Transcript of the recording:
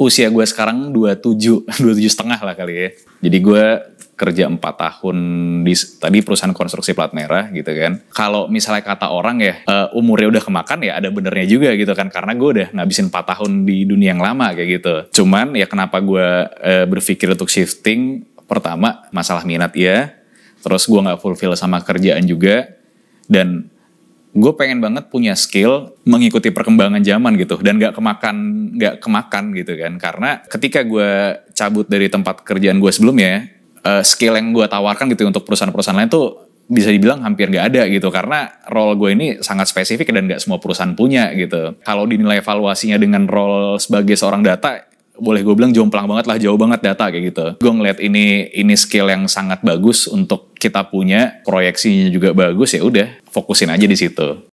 usia gue sekarang 27, 27 setengah lah kali ya. Jadi gue kerja 4 tahun di tadi perusahaan konstruksi plat merah gitu kan. Kalau misalnya kata orang ya eh, umurnya udah kemakan ya ada benernya juga gitu kan karena gue udah ngabisin 4 tahun di dunia yang lama kayak gitu. Cuman ya kenapa gue eh, berpikir untuk shifting pertama masalah minat ya, terus gue nggak fulfill sama kerjaan juga dan gue pengen banget punya skill mengikuti perkembangan zaman gitu dan gak kemakan gak kemakan gitu kan karena ketika gue cabut dari tempat kerjaan gue sebelumnya uh, skill yang gue tawarkan gitu untuk perusahaan-perusahaan lain tuh bisa dibilang hampir gak ada gitu karena role gue ini sangat spesifik dan gak semua perusahaan punya gitu kalau dinilai evaluasinya dengan role sebagai seorang data boleh gue bilang jomplang banget lah jauh banget data kayak gitu gue ngeliat ini ini skill yang sangat bagus untuk kita punya proyeksinya juga bagus ya udah fokusin aja di situ